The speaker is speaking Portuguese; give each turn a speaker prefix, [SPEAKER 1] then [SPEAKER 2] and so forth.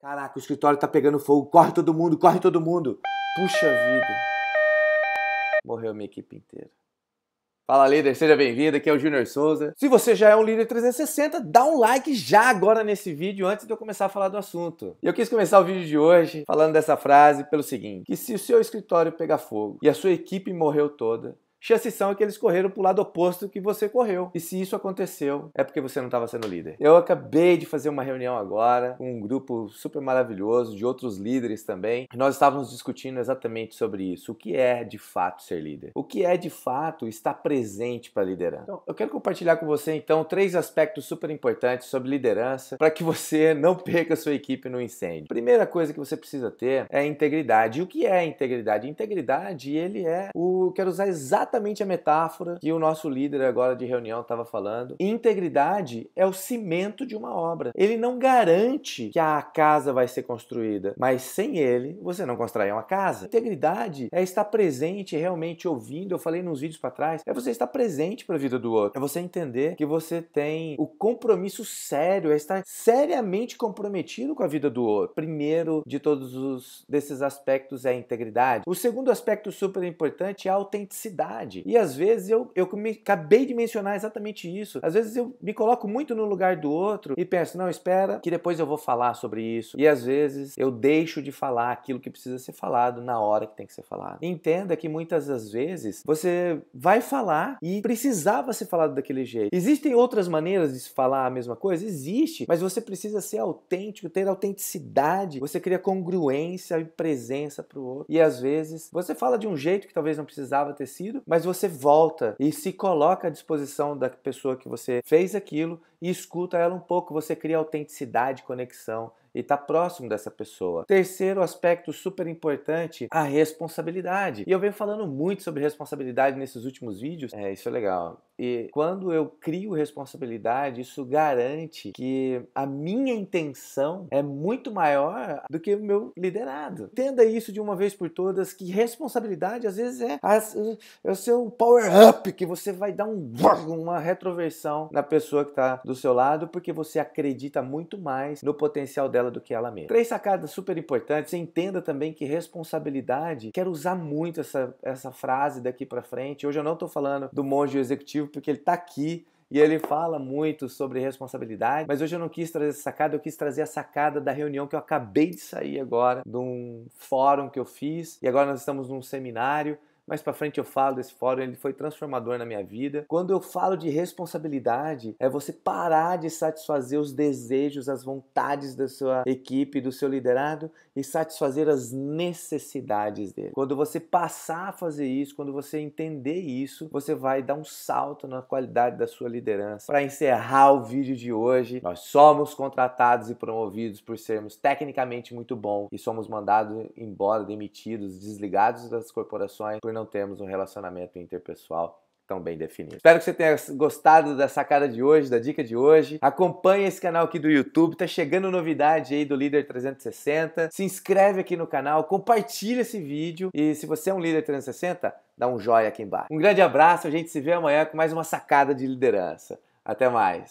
[SPEAKER 1] Caraca, o escritório tá pegando fogo, corre todo mundo, corre todo mundo. Puxa vida. Morreu minha equipe inteira. Fala líder, seja bem-vindo, aqui é o Junior Souza. Se você já é um líder 360, dá um like já agora nesse vídeo antes de eu começar a falar do assunto. E eu quis começar o vídeo de hoje falando dessa frase pelo seguinte, que se o seu escritório pegar fogo e a sua equipe morreu toda, chances são é que eles correram para o lado oposto que você correu. E se isso aconteceu, é porque você não estava sendo líder. Eu acabei de fazer uma reunião agora com um grupo super maravilhoso de outros líderes também. Nós estávamos discutindo exatamente sobre isso. O que é de fato ser líder? O que é de fato estar presente para liderança? Então, eu quero compartilhar com você então três aspectos super importantes sobre liderança para que você não perca sua equipe no incêndio. Primeira coisa que você precisa ter é integridade. E o que é integridade? Integridade, ele é o quero usar exatamente exatamente a metáfora que o nosso líder agora de reunião estava falando. Integridade é o cimento de uma obra. Ele não garante que a casa vai ser construída, mas sem ele você não constrói uma casa. Integridade é estar presente, realmente ouvindo. Eu falei nos vídeos para trás. É você estar presente para a vida do outro. É você entender que você tem o compromisso sério, é estar seriamente comprometido com a vida do outro. Primeiro de todos os desses aspectos é a integridade. O segundo aspecto super importante é a autenticidade verdade. E às vezes eu, eu me, acabei de mencionar exatamente isso. Às vezes eu me coloco muito no lugar do outro e penso, não, espera, que depois eu vou falar sobre isso. E às vezes eu deixo de falar aquilo que precisa ser falado na hora que tem que ser falado. Entenda que muitas das vezes você vai falar e precisava ser falado daquele jeito. Existem outras maneiras de se falar a mesma coisa? Existe, mas você precisa ser autêntico, ter autenticidade, você cria congruência e presença para o outro. E às vezes você fala de um jeito que talvez não precisava ter sido, mas você volta e se coloca à disposição da pessoa que você fez aquilo e escuta ela um pouco. Você cria autenticidade, conexão e estar tá próximo dessa pessoa. Terceiro aspecto super importante, a responsabilidade. E eu venho falando muito sobre responsabilidade nesses últimos vídeos. É, isso é legal. E quando eu crio responsabilidade, isso garante que a minha intenção é muito maior do que o meu liderado. Entenda isso de uma vez por todas, que responsabilidade às vezes é, é o seu power-up, que você vai dar um, uma retroversão na pessoa que está do seu lado, porque você acredita muito mais no potencial dela dela do que ela mesma. Três sacadas super importantes. Entenda também que responsabilidade, quero usar muito essa, essa frase daqui para frente. Hoje eu não estou falando do monge executivo porque ele está aqui e ele fala muito sobre responsabilidade, mas hoje eu não quis trazer essa sacada, eu quis trazer a sacada da reunião que eu acabei de sair agora, de um fórum que eu fiz, e agora nós estamos num seminário mais para frente eu falo desse fórum, ele foi transformador na minha vida. Quando eu falo de responsabilidade, é você parar de satisfazer os desejos, as vontades da sua equipe, do seu liderado e satisfazer as necessidades dele. Quando você passar a fazer isso, quando você entender isso, você vai dar um salto na qualidade da sua liderança. Para encerrar o vídeo de hoje, nós somos contratados e promovidos por sermos tecnicamente muito bons e somos mandados embora, demitidos, desligados das corporações por não temos um relacionamento interpessoal tão bem definido. Espero que você tenha gostado da sacada de hoje, da dica de hoje. Acompanhe esse canal aqui do YouTube, tá chegando novidade aí do Líder 360. Se inscreve aqui no canal, compartilha esse vídeo e se você é um líder 360, dá um joinha aqui embaixo. Um grande abraço, a gente se vê amanhã com mais uma sacada de liderança. Até mais.